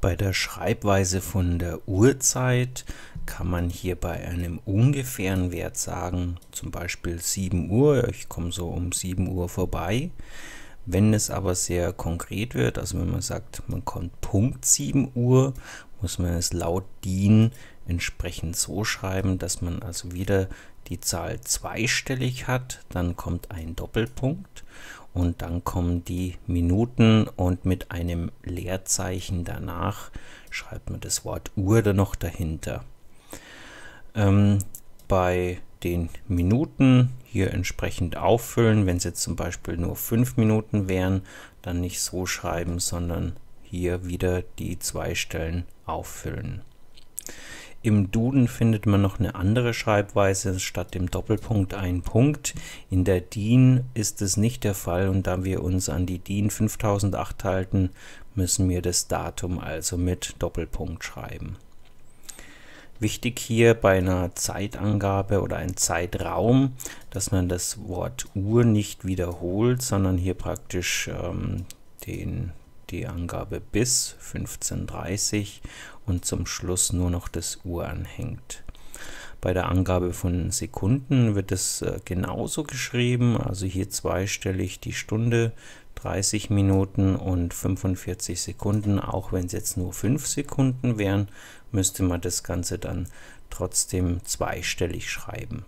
Bei der Schreibweise von der Uhrzeit kann man hier bei einem ungefähren Wert sagen, zum Beispiel 7 Uhr, ich komme so um 7 Uhr vorbei. Wenn es aber sehr konkret wird, also wenn man sagt, man kommt Punkt 7 Uhr, muss man es laut DIN entsprechend so schreiben, dass man also wieder die Zahl zweistellig hat, dann kommt ein Doppelpunkt und dann kommen die Minuten und mit einem Leerzeichen danach schreibt man das Wort Uhr dann noch dahinter. Ähm, bei den Minuten hier entsprechend auffüllen. Wenn es jetzt zum Beispiel nur 5 Minuten wären, dann nicht so schreiben, sondern hier wieder die zwei Stellen auffüllen. Im Duden findet man noch eine andere Schreibweise, statt dem Doppelpunkt ein Punkt. In der DIN ist es nicht der Fall und da wir uns an die DIN 5008 halten, müssen wir das Datum also mit Doppelpunkt schreiben. Wichtig hier bei einer Zeitangabe oder einem Zeitraum, dass man das Wort Uhr nicht wiederholt, sondern hier praktisch ähm, den, die Angabe bis 15.30 Uhr und zum Schluss nur noch das Uhr anhängt. Bei der Angabe von Sekunden wird es äh, genauso geschrieben, also hier zweistellig die Stunde 30 Minuten und 45 Sekunden. Auch wenn es jetzt nur 5 Sekunden wären, müsste man das Ganze dann trotzdem zweistellig schreiben.